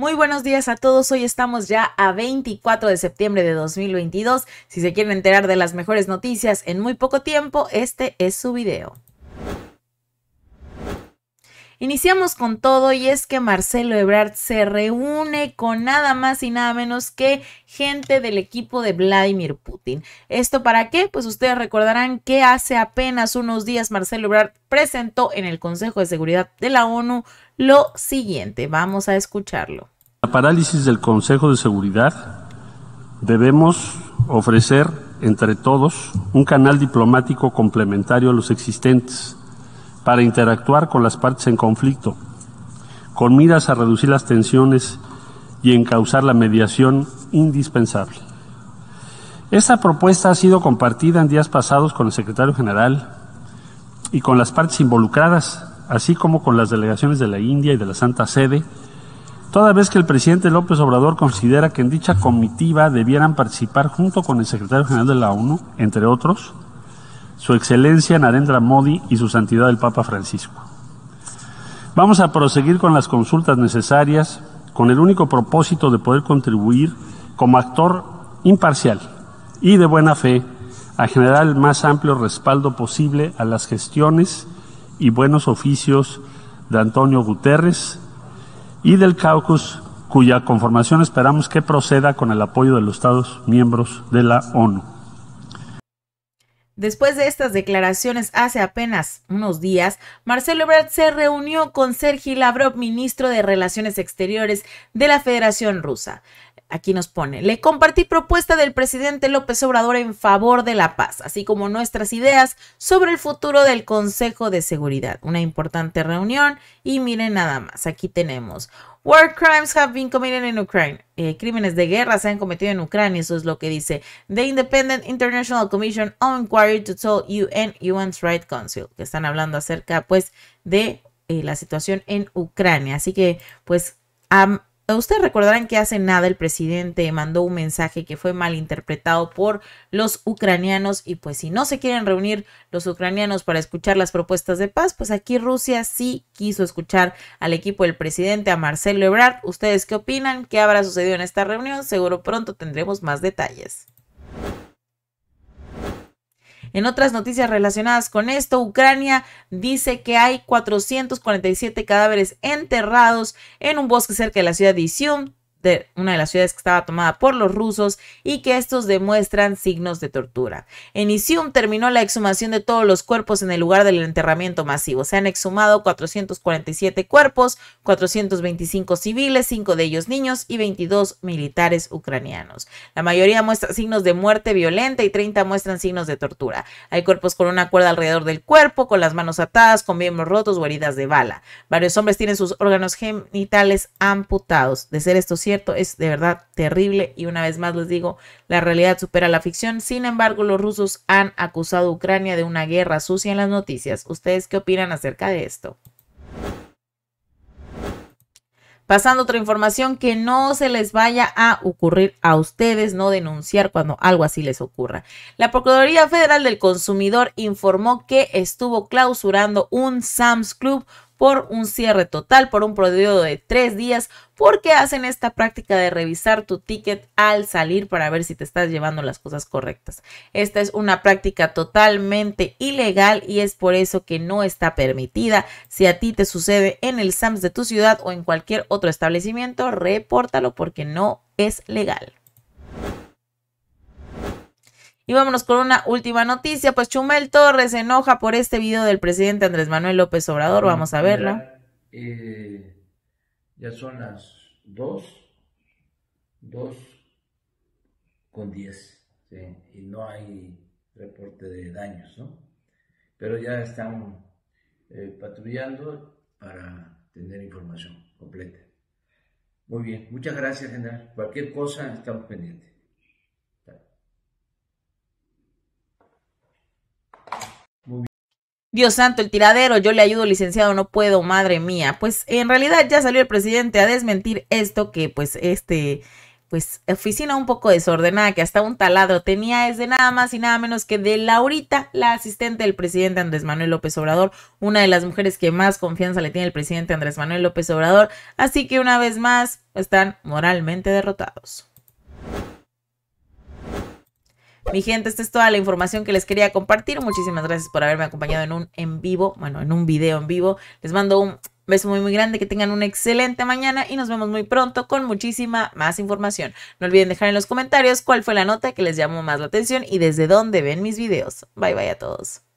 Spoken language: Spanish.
Muy buenos días a todos. Hoy estamos ya a 24 de septiembre de 2022. Si se quieren enterar de las mejores noticias en muy poco tiempo, este es su video. Iniciamos con todo y es que Marcelo Ebrard se reúne con nada más y nada menos que gente del equipo de Vladimir Putin. ¿Esto para qué? Pues ustedes recordarán que hace apenas unos días Marcelo Ebrard presentó en el Consejo de Seguridad de la ONU lo siguiente. Vamos a escucharlo. La parálisis del Consejo de Seguridad debemos ofrecer entre todos un canal diplomático complementario a los existentes para interactuar con las partes en conflicto, con miras a reducir las tensiones y encauzar la mediación indispensable. Esta propuesta ha sido compartida en días pasados con el secretario general y con las partes involucradas, así como con las delegaciones de la India y de la Santa Sede, toda vez que el presidente López Obrador considera que en dicha comitiva debieran participar junto con el secretario general de la ONU, entre otros, su Excelencia Narendra Modi y Su Santidad el Papa Francisco. Vamos a proseguir con las consultas necesarias con el único propósito de poder contribuir como actor imparcial y de buena fe a generar el más amplio respaldo posible a las gestiones y buenos oficios de Antonio Guterres y del caucus cuya conformación esperamos que proceda con el apoyo de los Estados miembros de la ONU. Después de estas declaraciones hace apenas unos días, Marcelo Ebrard se reunió con Sergi Lavrov, ministro de Relaciones Exteriores de la Federación Rusa. Aquí nos pone, le compartí propuesta del presidente López Obrador en favor de la paz, así como nuestras ideas sobre el futuro del Consejo de Seguridad. Una importante reunión y miren nada más, aquí tenemos War crimes have been committed in Ukraine. Eh, crímenes de guerra se han cometido en Ucrania, eso es lo que dice The Independent International Commission on Inquiry to Tell UN UN's Right Council, que están hablando acerca pues de eh, la situación en Ucrania. Así que pues um, Ustedes recordarán que hace nada el presidente mandó un mensaje que fue interpretado por los ucranianos y pues si no se quieren reunir los ucranianos para escuchar las propuestas de paz, pues aquí Rusia sí quiso escuchar al equipo del presidente, a Marcelo Ebrard. ¿Ustedes qué opinan? ¿Qué habrá sucedido en esta reunión? Seguro pronto tendremos más detalles. En otras noticias relacionadas con esto, Ucrania dice que hay 447 cadáveres enterrados en un bosque cerca de la ciudad de Isium, de una de las ciudades que estaba tomada por los rusos y que estos demuestran signos de tortura. En Isium terminó la exhumación de todos los cuerpos en el lugar del enterramiento masivo. Se han exhumado 447 cuerpos, 425 civiles, 5 de ellos niños y 22 militares ucranianos. La mayoría muestra signos de muerte violenta y 30 muestran signos de tortura. Hay cuerpos con una cuerda alrededor del cuerpo, con las manos atadas, con miembros rotos o heridas de bala. Varios hombres tienen sus órganos genitales amputados. De ser estos cierto, es de verdad terrible y una vez más les digo, la realidad supera la ficción. Sin embargo, los rusos han acusado a Ucrania de una guerra sucia en las noticias. ¿Ustedes qué opinan acerca de esto? Pasando otra información que no se les vaya a ocurrir a ustedes no denunciar cuando algo así les ocurra. La Procuraduría Federal del Consumidor informó que estuvo clausurando un Sam's Club por un cierre total por un periodo de tres días porque hacen esta práctica de revisar tu ticket al salir para ver si te estás llevando las cosas correctas. Esta es una práctica totalmente ilegal y es por eso que no está permitida. Si a ti te sucede en el SAMS de tu ciudad o en cualquier otro establecimiento, repórtalo porque no es legal. Y vámonos con una última noticia, pues Chumel Torres se enoja por este video del presidente Andrés Manuel López Obrador, vamos a verlo. Ya, eh, son las 2, 2 con 10, y no hay reporte de daños, ¿no? Pero ya están eh, patrullando para tener información completa. Muy bien, muchas gracias, general. Cualquier cosa estamos pendientes. Dios santo, el tiradero, yo le ayudo, licenciado, no puedo, madre mía. Pues en realidad ya salió el presidente a desmentir esto que pues este, pues oficina un poco desordenada, que hasta un taladro tenía, es de nada más y nada menos que de Laurita, la asistente del presidente Andrés Manuel López Obrador, una de las mujeres que más confianza le tiene el presidente Andrés Manuel López Obrador. Así que una vez más, están moralmente derrotados. Mi gente, esta es toda la información que les quería compartir. Muchísimas gracias por haberme acompañado en un en vivo, bueno, en un video en vivo. Les mando un beso muy muy grande, que tengan una excelente mañana y nos vemos muy pronto con muchísima más información. No olviden dejar en los comentarios cuál fue la nota que les llamó más la atención y desde dónde ven mis videos. Bye bye a todos.